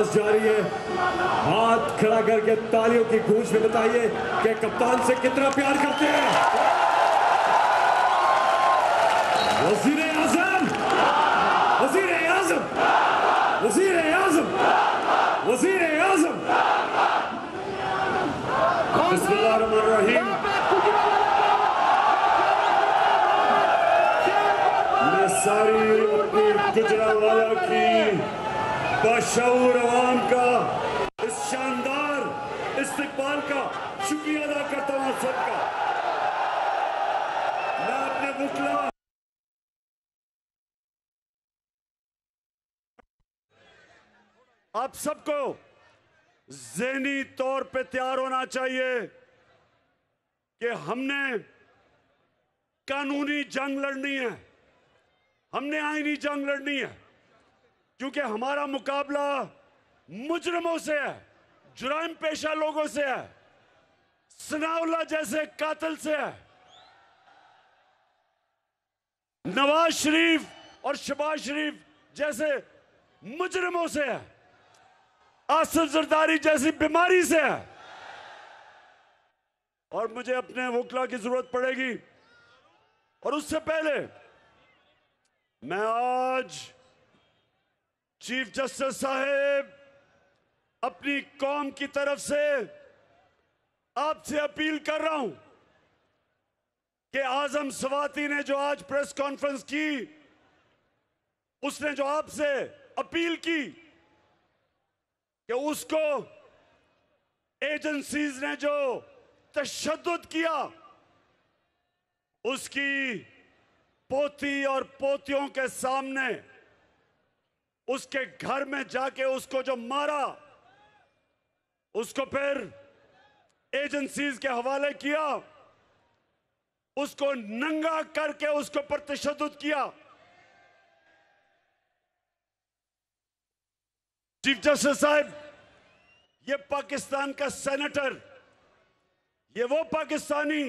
जारी है हाथ खड़ा करके तालियों की गूंज में बताइए कि कप्तान से कितना प्यार करते हैं वजीर आजम वजीर आजम वजीर आजम वजीर आजम रहीम मैं सारी अपनी गुजरा वाला की बाशूर आवाम का इस शानदार इस्तेमाल का शुक्रिया अदा करता हूँ सबका मैं अपने मुखला आप सबको जहनी तौर पे तैयार होना चाहिए कि हमने कानूनी जंग लड़नी है हमने आईनी जंग लड़नी है क्योंकि हमारा मुकाबला मुजरमों से है जुराइम पेशा लोगों से है सनाउल्ला जैसे कातल से है नवाज शरीफ और शबाज शरीफ जैसे मुजरमों से है आसिफ जरदारी जैसी बीमारी से है और मुझे अपने वकला की जरूरत पड़ेगी और उससे पहले मैं आज चीफ जस्टिस साहेब अपनी कौम की तरफ से आपसे अपील कर रहा हूं कि आजम सवाती ने जो आज प्रेस कॉन्फ्रेंस की उसने जो आपसे अपील की कि उसको एजेंसीज ने जो तशद किया उसकी पोती और पोतियों के सामने उसके घर में जाके उसको जो मारा उसको फिर एजेंसीज के हवाले किया उसको नंगा करके उसको पर तशद किया चीफ जस्टिस साहब ये पाकिस्तान का सेनेटर ये वो पाकिस्तानी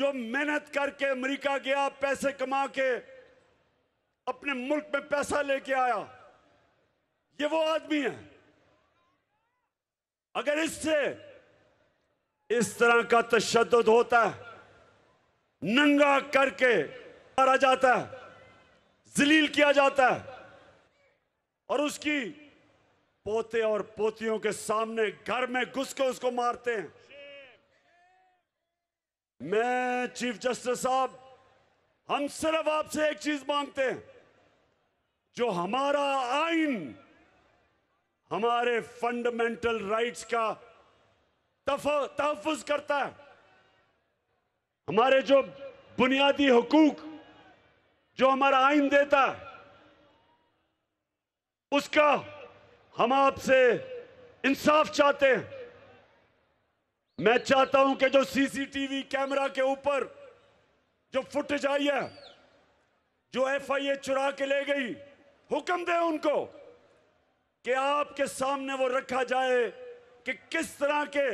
जो मेहनत करके अमेरिका गया पैसे कमा के अपने मुल्क में पैसा लेके आया ये वो आदमी है अगर इससे इस तरह का तशद होता है नंगा करके मारा जाता है जलील किया जाता है और उसकी पोते और पोतियों के सामने घर में घुस के उसको मारते हैं मैं चीफ जस्टिस साहब हम सिर्फ आपसे एक चीज मांगते हैं जो हमारा आइन हमारे फंडामेंटल राइट्स का तहफुज करता है हमारे जो बुनियादी हकूक जो हमारा आइन देता है उसका हम आपसे इंसाफ चाहते हैं मैं चाहता हूं कि जो सीसीटीवी कैमरा के ऊपर जो फुटेज आई है जो एफआईए चुरा के ले गई हुक्म दे उनको कि आपके सामने वो रखा जाए कि किस तरह के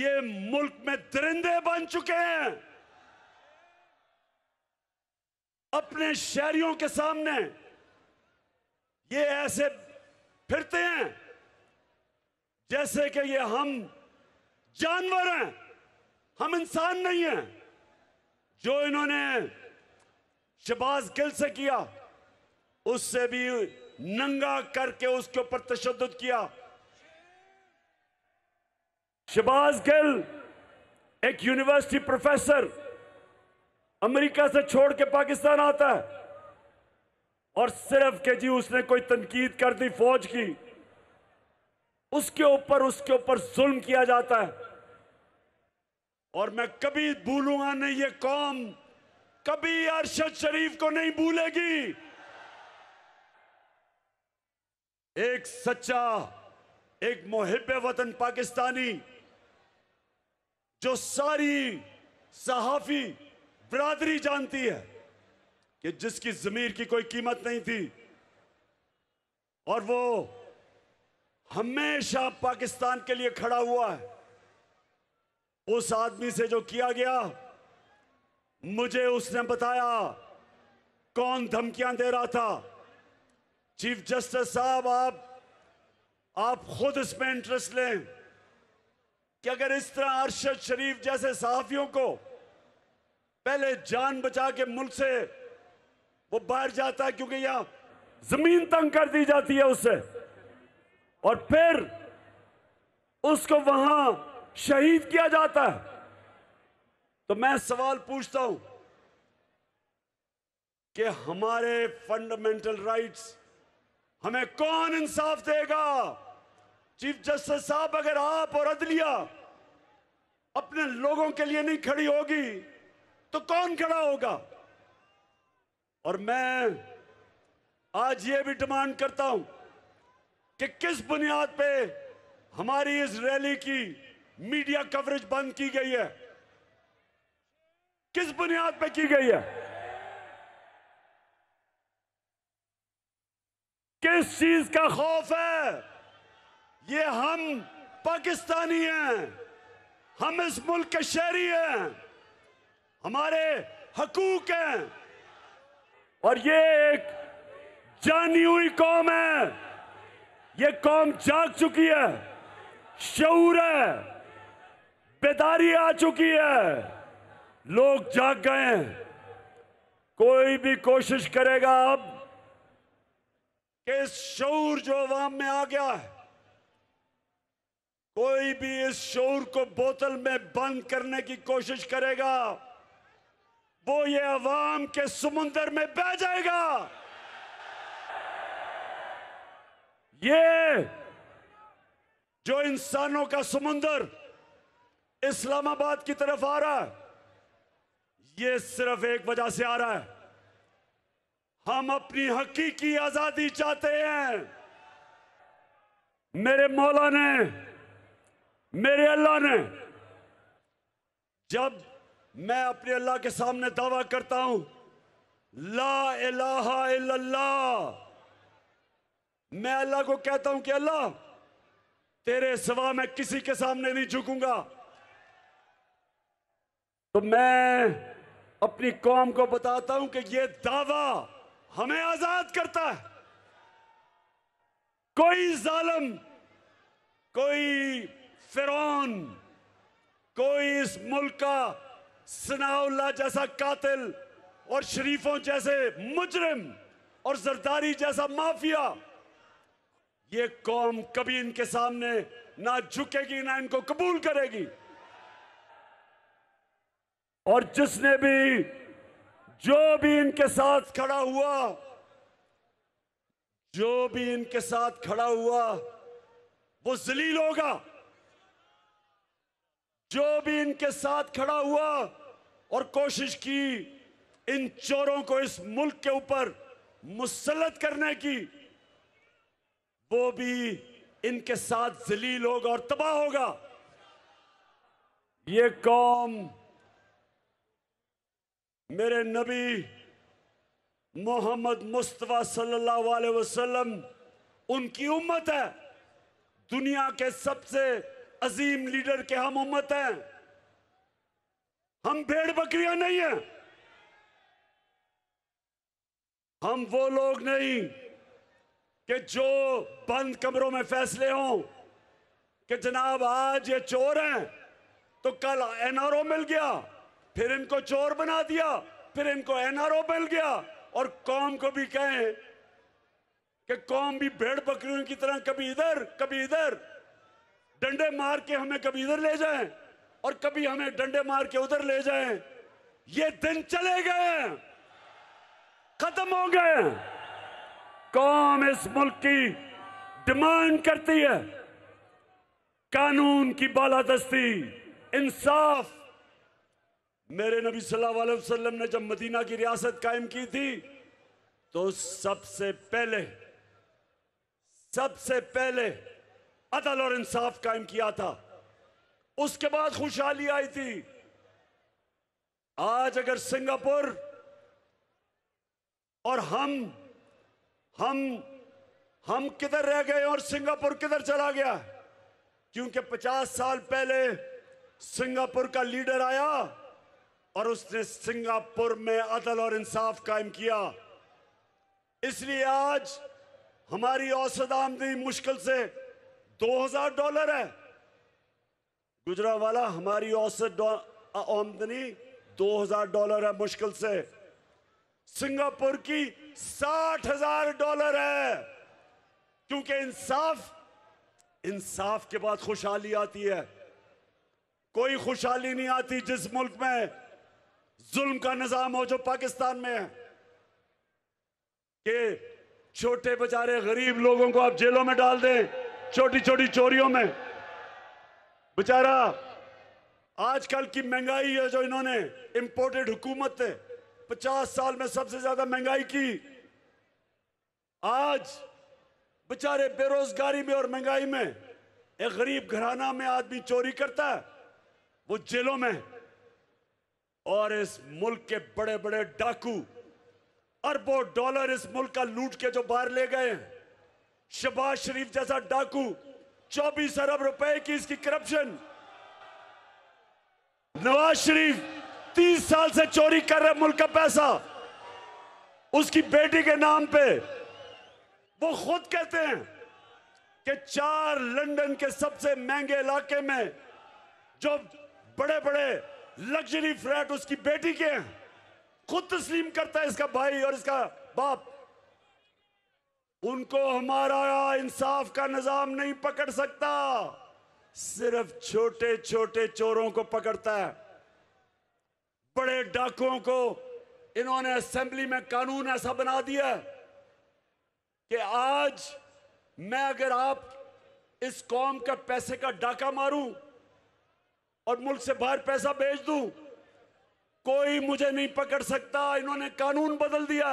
ये मुल्क में दरिंदे बन चुके हैं अपने शहरियों के सामने ये ऐसे फिरते हैं जैसे कि ये हम जानवर हैं हम इंसान नहीं हैं जो इन्होंने शबाज गिल से किया उससे भी नंगा करके उसके ऊपर तशद किया शबाज गिल एक यूनिवर्सिटी प्रोफेसर अमेरिका से छोड़ के पाकिस्तान आता है और सिर्फ के जी उसने कोई तनकीद कर दी फौज की उसके ऊपर उसके ऊपर जुल्म किया जाता है और मैं कभी भूलूंगा नहीं ये कौम कभी अरशद शरीफ को नहीं भूलेगी एक सच्चा एक मोहिब वतन पाकिस्तानी जो सारी सहाफी बरादरी जानती है कि जिसकी जमीर की कोई कीमत नहीं थी और वो हमेशा पाकिस्तान के लिए खड़ा हुआ है उस आदमी से जो किया गया मुझे उसने बताया कौन धमकियां दे रहा था चीफ जस्टिस साहब आप आप खुद इसमें इंटरेस्ट लें कि अगर इस तरह अरशद शरीफ जैसे सहाफियों को पहले जान बचा के मुल्क से वो बाहर जाता है क्योंकि यहां जमीन तंग कर दी जाती है उससे और फिर उसको वहां शहीद किया जाता है तो मैं सवाल पूछता हूं कि हमारे फंडामेंटल राइट्स हमें कौन इंसाफ देगा चीफ जस्टिस साहब अगर आप और अदलिया अपने लोगों के लिए नहीं खड़ी होगी तो कौन खड़ा होगा और मैं आज ये भी डिमांड करता हूं कि किस बुनियाद पे हमारी इस रैली की मीडिया कवरेज बंद की गई है किस बुनियाद पे की गई है किस चीज का खौफ है ये हम पाकिस्तानी हैं हम इस मुल्क के शहरी हैं हमारे हकूक हैं और ये एक जानी हुई कौम है ये कौम जाग चुकी है शूर है बेदारी आ चुकी है लोग जाग गए कोई भी कोशिश करेगा अब कि शौर जो अवाम में आ गया है कोई भी इस शोर को बोतल में बंद करने की कोशिश करेगा वो ये अवाम के समुंदर में बह जाएगा ये जो इंसानों का समुंदर इस्लामाबाद की तरफ आ रहा है ये सिर्फ एक वजह से आ रहा है हम अपनी हकीकी आजादी चाहते हैं मेरे मौला ने मेरे अल्लाह ने जब मैं अपने अल्लाह के सामने दावा करता हूं ला इलाहा इल्लल्लाह मैं अल्लाह को कहता हूं कि अल्लाह तेरे सवा मैं किसी के सामने नहीं झुकूंगा तो मैं अपनी कौम को बताता हूं कि यह दावा हमें आजाद करता है कोई जालम कोई फिर कोई इस मुल्क का सनाउल्ला जैसा कातिल और शरीफों जैसे मुजरिम और जरदारी जैसा माफिया ये कौम कभी इनके सामने ना झुकेगी ना इनको कबूल करेगी और जिसने भी जो भी इनके साथ खड़ा हुआ जो भी इनके साथ खड़ा हुआ वो जलील होगा जो भी इनके साथ खड़ा हुआ और कोशिश की इन चोरों को इस मुल्क के ऊपर मुसलत करने की वो भी इनके साथ जलील होगा और तबाह होगा ये कौम मेरे नबी मोहम्मद मुस्तफ़ा सल्लल्लाहु अलैहि वसल्लम उनकी उम्मत है दुनिया के सबसे अजीम लीडर के हम उम्मत हैं हम भेड़ बकरियां नहीं हैं हम वो लोग नहीं कि जो बंद कमरों में फैसले हों कि जनाब आज ये चोर हैं तो कल एनआरओ मिल गया फिर इनको चोर बना दिया फिर इनको एनआरओ मिल गया और कौम को भी कहें कि कौम भी भेड़ बकरियों की तरह कभी इधर कभी इधर डंडे मार के हमें कभी इधर ले जाएं और कभी हमें डंडे मार के उधर ले जाएं ये दिन चले गए खत्म हो गए कौम इस मुल्क की डिमांड करती है कानून की बालादस्ती इंसाफ मेरे नबी सल्लल्लाहु अलैहि वसल्लम ने जब मदीना की रियासत कायम की थी तो सबसे पहले सबसे पहले अदल और इंसाफ कायम किया था उसके बाद खुशहाली आई थी आज अगर सिंगापुर और हम हम हम किधर रह गए और सिंगापुर किधर चला गया क्योंकि 50 साल पहले सिंगापुर का लीडर आया और उसने सिंगापुर में अदल और इंसाफ कायम किया इसलिए आज हमारी औसत आमदनी मुश्किल से 2000 डॉलर है गुजरा वाला हमारी औसत आमदनी 2000 डॉलर है मुश्किल से सिंगापुर की 60000 डॉलर है क्योंकि इंसाफ इंसाफ के बाद खुशहाली आती है कोई खुशहाली नहीं आती जिस मुल्क में जुल्म का निज़ाम हो जो पाकिस्तान में है कि छोटे बेचारे गरीब लोगों को आप जेलों में डाल दें छोटी छोटी चोरियों में बेचारा आजकल की महंगाई है जो इन्होंने इंपोर्टेड हुकूमत है पचास साल में सबसे ज्यादा महंगाई की आज बेचारे बेरोजगारी में और महंगाई में एक गरीब घराना में आदमी चोरी करता है वो जेलों में और इस मुल्क के बड़े बड़े डाकू अरबों डॉलर इस मुल्क का लूट के जो बाहर ले गए हैं शबाज शरीफ जैसा डाकू चौबीस अरब रुपए की इसकी करप्शन नवाज शरीफ तीस साल से चोरी कर रहे मुल्क का पैसा उसकी बेटी के नाम पे वो खुद कहते हैं कि चार लंदन के सबसे महंगे इलाके में जो बड़े बड़े लग्जरी फ्लैट उसकी बेटी के खुद तस्लीम करता है इसका भाई और इसका बाप उनको हमारा इंसाफ का निजाम नहीं पकड़ सकता सिर्फ छोटे छोटे चोरों को पकड़ता है बड़े डाकुओं को इन्होंने असेंबली में कानून ऐसा बना दिया कि आज मैं अगर आप इस कौम का पैसे का डाका मारूं और मुल्क से बाहर पैसा भेज दूं कोई मुझे नहीं पकड़ सकता इन्होंने कानून बदल दिया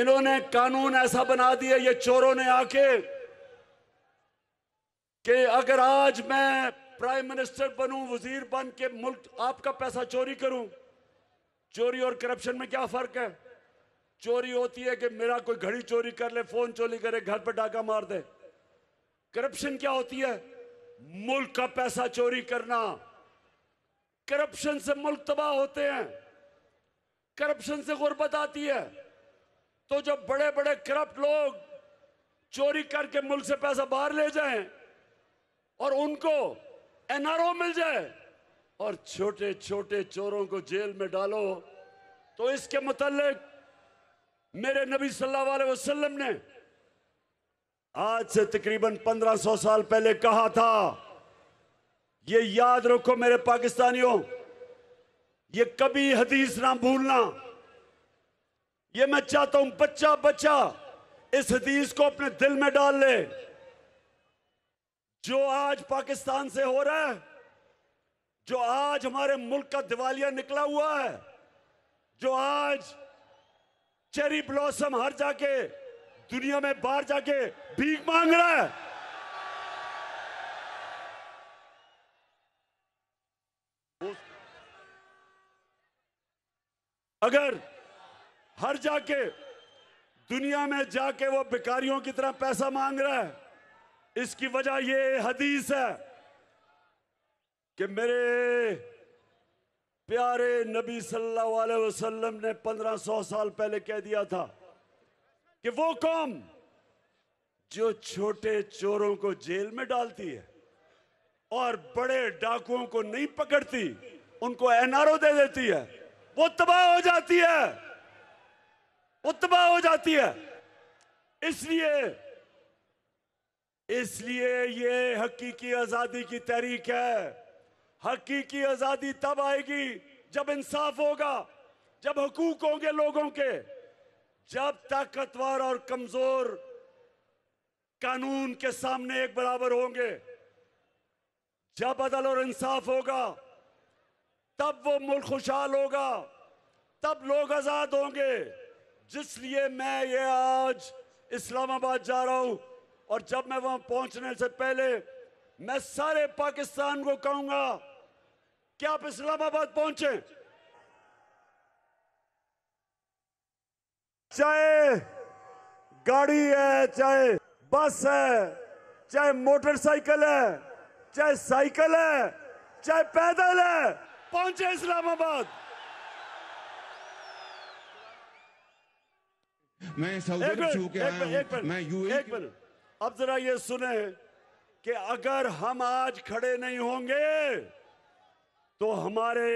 इन्होंने कानून ऐसा बना दिया ये चोरों ने आके कि अगर आज मैं प्राइम मिनिस्टर बनूं वजीर बन के मुल्क आपका पैसा चोरी करूं चोरी और करप्शन में क्या फर्क है चोरी होती है कि मेरा कोई घड़ी चोरी कर ले फोन चोरी करे घर पर डाका मार दे करप्शन क्या होती है मुल्क का पैसा चोरी करना करप्शन से मुल्क तबाह होते हैं करप्शन से गुर्बत आती है तो जब बड़े बड़े करप्ट लोग चोरी करके मुल्क से पैसा बाहर ले जाएं और उनको एनआरओ मिल जाए और छोटे छोटे चोरों को जेल में डालो तो इसके मतलब मेरे नबी सल्लल्लाहु अलैहि वसल्लम ने आज से तकरीबन 1500 साल पहले कहा था ये याद रखो मेरे पाकिस्तानियों ये कभी हदीस ना भूलना ये मैं चाहता हूं बच्चा बच्चा इस हदीस को अपने दिल में डाल ले जो आज पाकिस्तान से हो रहा है जो आज हमारे मुल्क का दिवालिया निकला हुआ है जो आज चेरी ब्लॉसम हर जाके दुनिया में बाहर जाके भीख मांग रहा है अगर हर जाके दुनिया में जाके वो भिकारियों की तरह पैसा मांग रहा है इसकी वजह ये हदीस है कि मेरे प्यारे नबी सल्लल्लाहु अलैहि वसल्लम ने 1500 साल पहले कह दिया था कि वो कौम जो छोटे चोरों को जेल में डालती है और बड़े डाकुओं को नहीं पकड़ती उनको एनआरओ दे देती है वो तबाह हो जाती है वो तबाह हो जाती है इसलिए इसलिए ये हकीकी आजादी की तहरीक है हकीकी आजादी तब आएगी जब इंसाफ होगा जब हकूक होंगे लोगों के जब ताकतवर और कमजोर कानून के सामने एक बराबर होंगे जब अदल और इंसाफ होगा तब वो मुल्क खुशहाल होगा तब लोग आजाद होंगे जिसलिए मैं ये आज इस्लामाबाद जा रहा हूं और जब मैं वहां पहुंचने से पहले मैं सारे पाकिस्तान को कहूंगा कि आप इस्लामाबाद पहुंचे चाहे गाड़ी है चाहे बस है चाहे मोटरसाइकिल है चाहे साइकिल है चाहे पैदल है पहुंचे इस्लामाबाद मैं सऊदी के एक हूं मैं एक मिनट अब जरा ये सुने कि अगर हम आज खड़े नहीं होंगे तो हमारे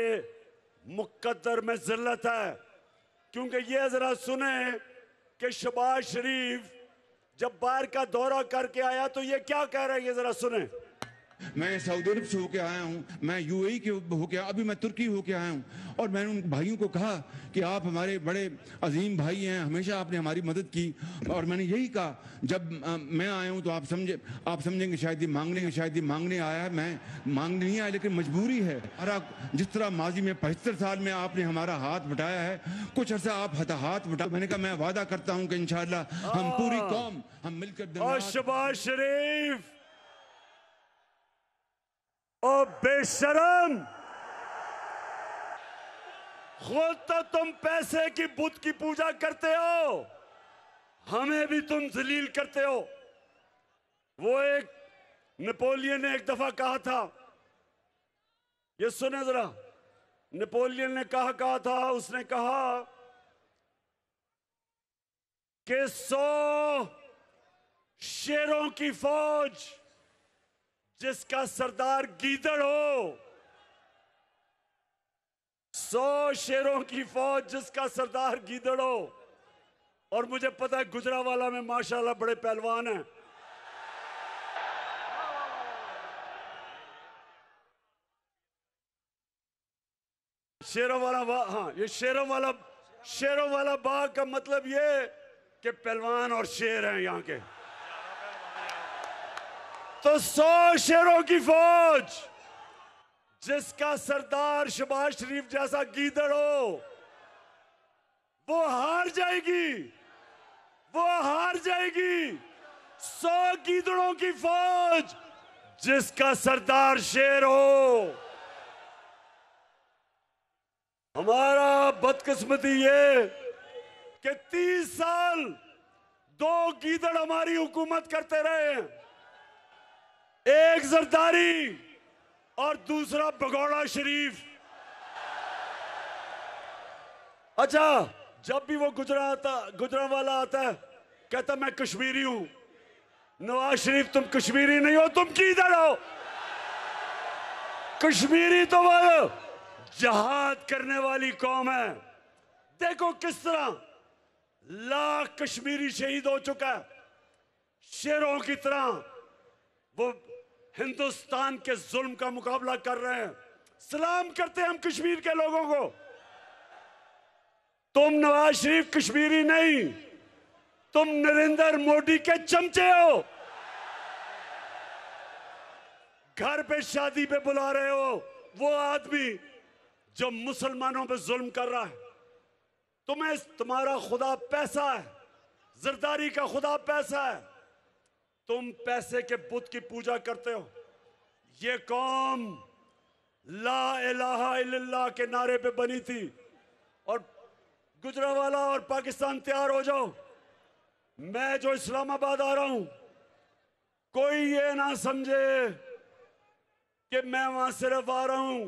मुकद्दर में जिल्लत है क्योंकि ये ज़रा सुने कि शबाज शरीफ जब बाहर का दौरा करके आया तो ये क्या कह रहा है ये ज़रा सुने मैं सऊदी अरब से होके आया हूँ मैं यूएई e के होके आया अभी मैं तुर्की होके आया हूँ और मैंने उन भाइयों को कहा कि आप हमारे बड़े अजीम भाई हैं हमेशा आपने हमारी मदद की और मैंने यही कहा जब आ, मैं आया हूँ तो आप समझे आप समझेंगे शायद ये मांगने शायद ये मांगने आया है मैं मांगने नहीं आया लेकिन मजबूरी है हमारा जिस तरह माजी में पचहत्तर साल में आपने हमारा हाथ बटाया है कुछ अर्सा आप हथा हाथ बटा मैंने कहा मैं वादा करता हूँ कि इन हम पूरी हाँ। कौम हम मिलकर शरीफ और बेशरम खुद तो तुम पैसे की बुद्ध की पूजा करते हो हमें भी तुम जलील करते हो वो एक नेपोलियन ने एक दफा कहा था ये सुने जरा नेपोलियन ने कहा कहा था उसने कहा कि सौ शेरों की फौज जिसका सरदार गीदड़ हो सौ शेरों की फौज जिसका सरदार गीदड़ हो और मुझे पता है गुजरावाला में माशाल्लाह बड़े पहलवान हैं शेरों वाला बाग हाँ ये शेरों वाला शेरों वाला बाग का मतलब ये कि पहलवान और शेर हैं यहाँ के तो सौ शेरों की फौज जिसका सरदार शबाज शरीफ जैसा गीदड़ हो वो हार जाएगी वो हार जाएगी सौ गीदड़ों की फौज जिसका सरदार शेर हो हमारा बदकिस्मती ये कि तीस साल दो गीदड़ हमारी हुकूमत करते रहे हैं एक जरदारी और दूसरा भगौड़ा शरीफ अच्छा जब भी वो गुजरा आता गुजरा वाला आता है कहता मैं कश्मीरी हूं नवाज शरीफ तुम कश्मीरी नहीं हो तुम किधर हो कश्मीरी तो वह जहाद करने वाली कौम है देखो किस तरह लाख कश्मीरी शहीद हो चुका है शेरों की तरह वो हिंदुस्तान के जुल्म का मुकाबला कर रहे हैं सलाम करते हैं हम कश्मीर के लोगों को तुम नवाज शरीफ कश्मीरी नहीं तुम नरेंद्र मोदी के चमचे हो घर पे शादी पे बुला रहे हो वो आदमी जो मुसलमानों पे जुल्म कर रहा है तुम्हें तुम्हारा खुदा पैसा है जरदारी का खुदा पैसा है तुम पैसे के बुत की पूजा करते हो ये कौम ला इलाहा के नारे पे बनी थी और गुजरावाला और पाकिस्तान तैयार हो जाओ मैं जो इस्लामाबाद आ रहा हूं कोई ये ना समझे कि मैं वहां सिर्फ आ रहा हूं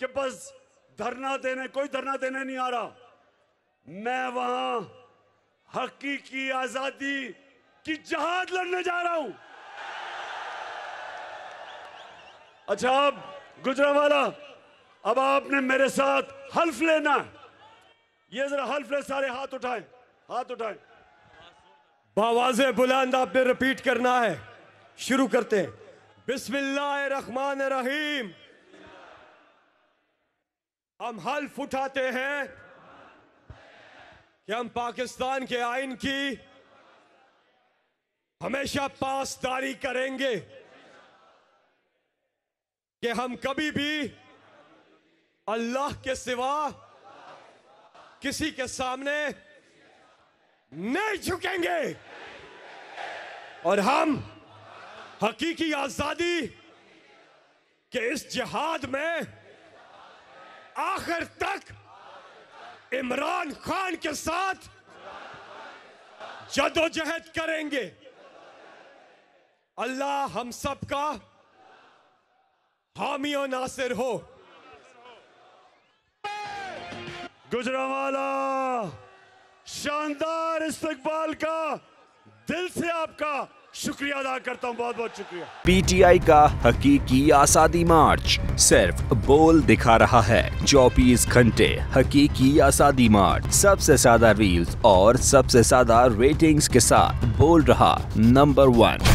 कि बस धरना देने कोई धरना देने नहीं आ रहा मैं वहां हकीकी आजादी कि जहाज लड़ने जा रहा हूं अच्छा अब गुजरावाला अब आपने मेरे साथ हल्फ लेना ये जरा हल्फ ले सारे हाथ उठाए हाथ उठाए बावाज बुलंद आपने रिपीट करना है शुरू करते हैं बिस्मिल्लाहमान रहीम हम हल्फ उठाते हैं कि हम पाकिस्तान के आइन की हमेशा पासदारी करेंगे कि हम कभी भी अल्लाह के सिवा किसी के सामने नहीं झुकेंगे और हम हकीकी आजादी के इस जिहाद में आखिर तक इमरान खान के साथ जदोजहद करेंगे अल्लाह हम सब का हामी और नासिर हो गुजरावाला शानदार इस्तकबाल का दिल से आपका शुक्रिया अदा करता हूँ बहुत बहुत शुक्रिया पीटीआई का हकीकी आज़ादी मार्च सिर्फ बोल दिखा रहा है चौबीस घंटे हकीकी आज़ादी मार्च सबसे ज्यादा रील्स और सबसे ज्यादा रेटिंग्स के साथ बोल रहा नंबर वन